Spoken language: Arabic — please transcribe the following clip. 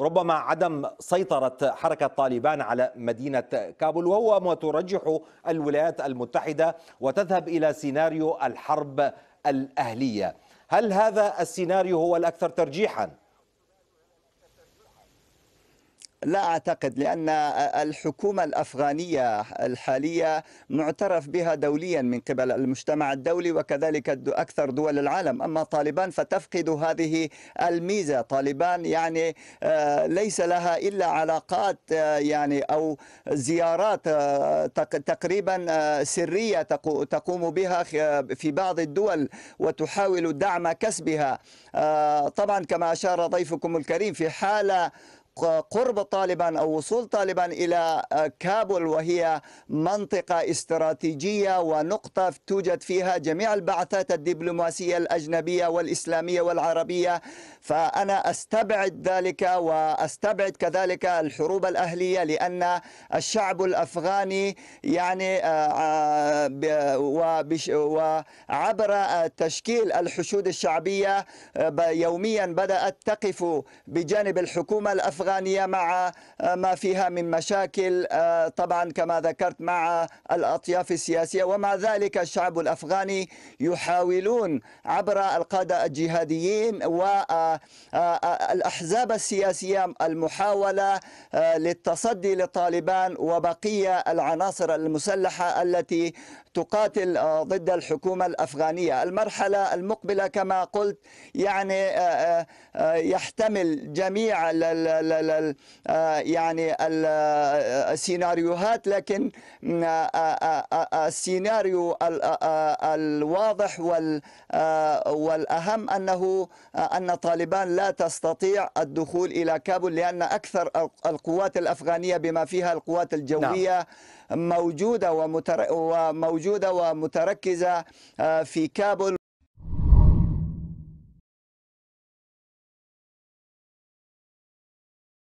ربما عدم سيطرة حركة طالبان على مدينة كابول وهو ما ترجحه الولايات المتحدة وتذهب إلى سيناريو الحرب الأهلية هل هذا السيناريو هو الأكثر ترجيحاً؟ لا أعتقد لأن الحكومة الأفغانية الحالية معترف بها دوليا من قبل المجتمع الدولي وكذلك أكثر دول العالم أما طالبان فتفقد هذه الميزة طالبان يعني آه، ليس لها إلا علاقات آه، يعني أو زيارات آه، تقريبا سرية تقوم بها في بعض الدول وتحاول دعم كسبها طبعا كما أشار ضيفكم الكريم في حالة قرب طالبان او وصول طالبان الى آه، كابول وهي منطقه استراتيجيه ونقطه توجد فيها جميع البعثات الدبلوماسيه الاجنبيه والاسلاميه والعربيه فانا استبعد ذلك واستبعد كذلك الحروب الاهليه لان الشعب الافغاني يعني آه، آه، وعبر تشكيل الحشود الشعبيه يوميا بدات تقف بجانب الحكومه الافغانيه غانية مع آه، ما فيها من مشاكل آه، طبعا كما ذكرت مع الأطياف السياسية ومع ذلك الشعب الأفغاني يحاولون عبر القادة الجهاديين والأحزاب آه، السياسية المحاولة للتصدي للطالبان وبقية العناصر المسلحة التي تقاتل ضد الحكومة الأفغانية المرحلة المقبلة كما قلت يعني يحتمل جميع آه، يعني السيناريوهات آه، لكن السيناريو الواضح والأهم أنه آه، أن طالبان لا تستطيع الدخول إلى كابول لأن أكثر القوات الأفغانية بما فيها القوات الجوية نعم. موجودة وموجودة ومتركزة في كابول